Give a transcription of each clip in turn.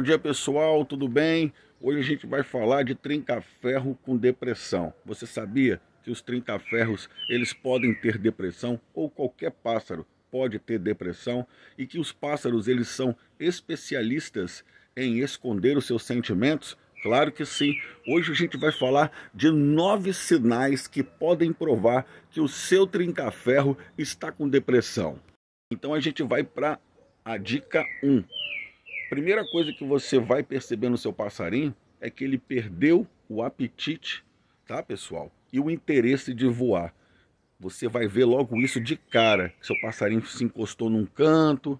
Bom dia pessoal, tudo bem? Hoje a gente vai falar de trinca-ferro com depressão. Você sabia que os trinca-ferros eles podem ter depressão ou qualquer pássaro pode ter depressão e que os pássaros eles são especialistas em esconder os seus sentimentos? Claro que sim. Hoje a gente vai falar de nove sinais que podem provar que o seu trinca-ferro está com depressão. Então a gente vai para a dica 1. Um primeira coisa que você vai perceber no seu passarinho é que ele perdeu o apetite, tá, pessoal? E o interesse de voar. Você vai ver logo isso de cara. Seu passarinho se encostou num canto,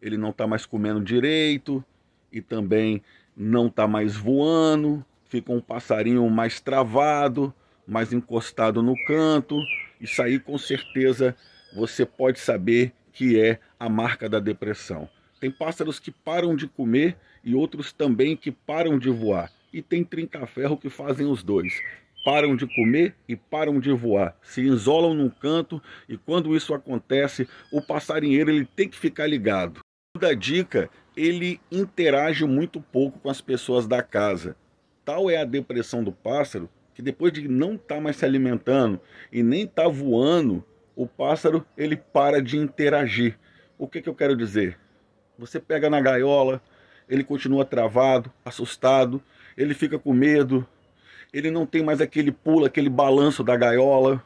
ele não está mais comendo direito e também não está mais voando. Fica um passarinho mais travado, mais encostado no canto. Isso aí com certeza você pode saber que é a marca da depressão. Tem pássaros que param de comer e outros também que param de voar. E tem trinta-ferro que fazem os dois. Param de comer e param de voar. Se isolam num canto e quando isso acontece, o passarinheiro ele tem que ficar ligado. Da dica, ele interage muito pouco com as pessoas da casa. Tal é a depressão do pássaro que depois de não estar tá mais se alimentando e nem estar tá voando, o pássaro ele para de interagir. O que, que eu quero dizer? Você pega na gaiola, ele continua travado, assustado, ele fica com medo, ele não tem mais aquele pulo, aquele balanço da gaiola.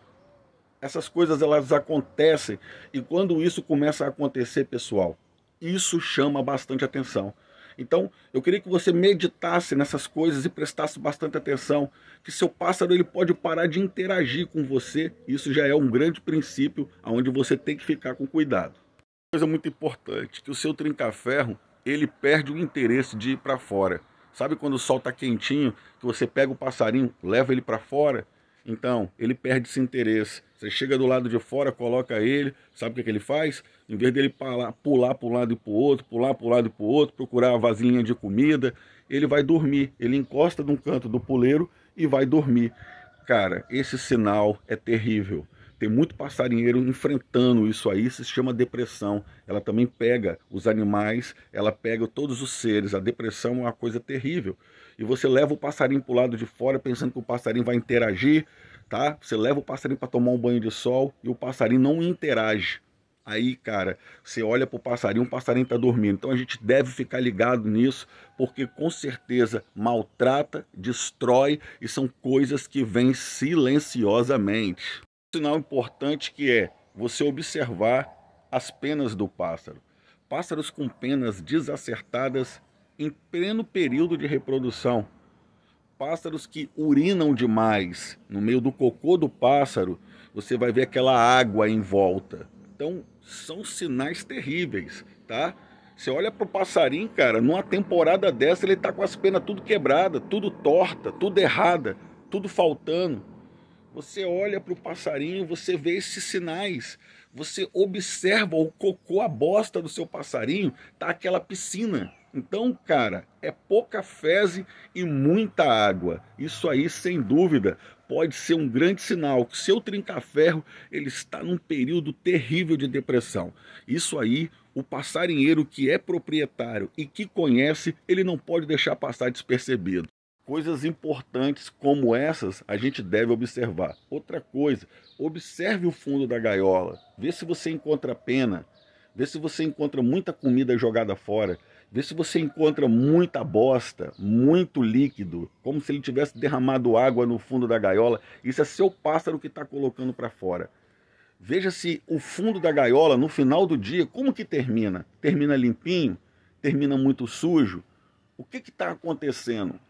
Essas coisas elas acontecem e quando isso começa a acontecer, pessoal, isso chama bastante atenção. Então, eu queria que você meditasse nessas coisas e prestasse bastante atenção, que seu pássaro ele pode parar de interagir com você. Isso já é um grande princípio aonde você tem que ficar com cuidado coisa muito importante, que o seu trinca-ferro, ele perde o interesse de ir para fora. Sabe quando o sol está quentinho, que você pega o passarinho, leva ele para fora? Então, ele perde esse interesse. Você chega do lado de fora, coloca ele, sabe o que, é que ele faz? Em vez dele pular para um lado e para o outro, pular para um lado e para o outro, procurar a vasilhinha de comida, ele vai dormir. Ele encosta num canto do puleiro e vai dormir. Cara, esse sinal é terrível. Tem muito passarinheiro enfrentando isso aí, se chama depressão. Ela também pega os animais, ela pega todos os seres. A depressão é uma coisa terrível. E você leva o passarinho para o lado de fora pensando que o passarinho vai interagir, tá? Você leva o passarinho para tomar um banho de sol e o passarinho não interage. Aí, cara, você olha para o passarinho, o passarinho está dormindo. Então a gente deve ficar ligado nisso, porque com certeza maltrata, destrói e são coisas que vêm silenciosamente sinal importante que é você observar as penas do pássaro. Pássaros com penas desacertadas em pleno período de reprodução. Pássaros que urinam demais. No meio do cocô do pássaro, você vai ver aquela água em volta. Então, são sinais terríveis, tá? Você olha pro passarinho, cara, numa temporada dessa ele está com as penas tudo quebrada, tudo torta, tudo errada, tudo faltando. Você olha para o passarinho, você vê esses sinais. Você observa o cocô, a bosta do seu passarinho, tá aquela piscina. Então, cara, é pouca fezes e muita água. Isso aí, sem dúvida, pode ser um grande sinal que seu trincaferro ele está num período terrível de depressão. Isso aí, o passarinheiro que é proprietário e que conhece, ele não pode deixar passar despercebido. Coisas importantes como essas a gente deve observar. Outra coisa, observe o fundo da gaiola, vê se você encontra pena, vê se você encontra muita comida jogada fora, vê se você encontra muita bosta, muito líquido, como se ele tivesse derramado água no fundo da gaiola. Isso é seu pássaro que está colocando para fora. Veja se o fundo da gaiola no final do dia como que termina? Termina limpinho? Termina muito sujo? O que está acontecendo?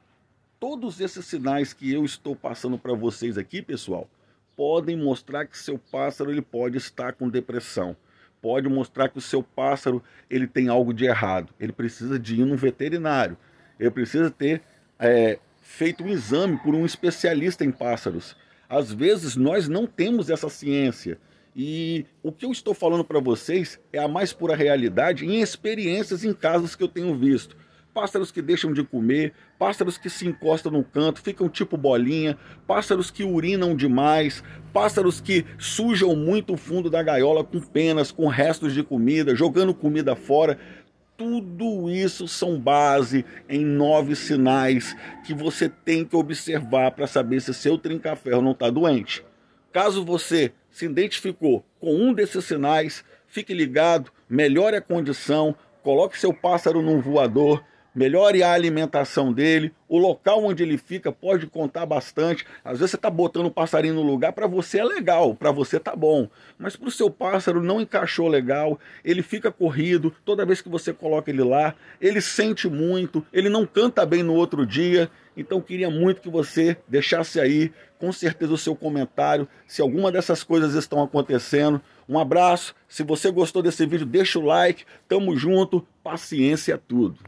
Todos esses sinais que eu estou passando para vocês aqui, pessoal, podem mostrar que seu pássaro ele pode estar com depressão. Pode mostrar que o seu pássaro ele tem algo de errado. Ele precisa de ir num veterinário. Ele precisa ter é, feito um exame por um especialista em pássaros. Às vezes nós não temos essa ciência. E o que eu estou falando para vocês é a mais pura realidade em experiências em casos que eu tenho visto pássaros que deixam de comer, pássaros que se encostam no canto, ficam tipo bolinha, pássaros que urinam demais, pássaros que sujam muito o fundo da gaiola com penas, com restos de comida, jogando comida fora. Tudo isso são base em nove sinais que você tem que observar para saber se seu trincaferro não está doente. Caso você se identificou com um desses sinais, fique ligado, melhore a condição, coloque seu pássaro num voador melhore é a alimentação dele, o local onde ele fica pode contar bastante. Às vezes você está botando o passarinho no lugar, para você é legal, para você tá bom, mas para o seu pássaro não encaixou legal, ele fica corrido toda vez que você coloca ele lá, ele sente muito, ele não canta bem no outro dia. Então queria muito que você deixasse aí, com certeza, o seu comentário, se alguma dessas coisas estão acontecendo. Um abraço, se você gostou desse vídeo, deixa o like, tamo junto, paciência é tudo.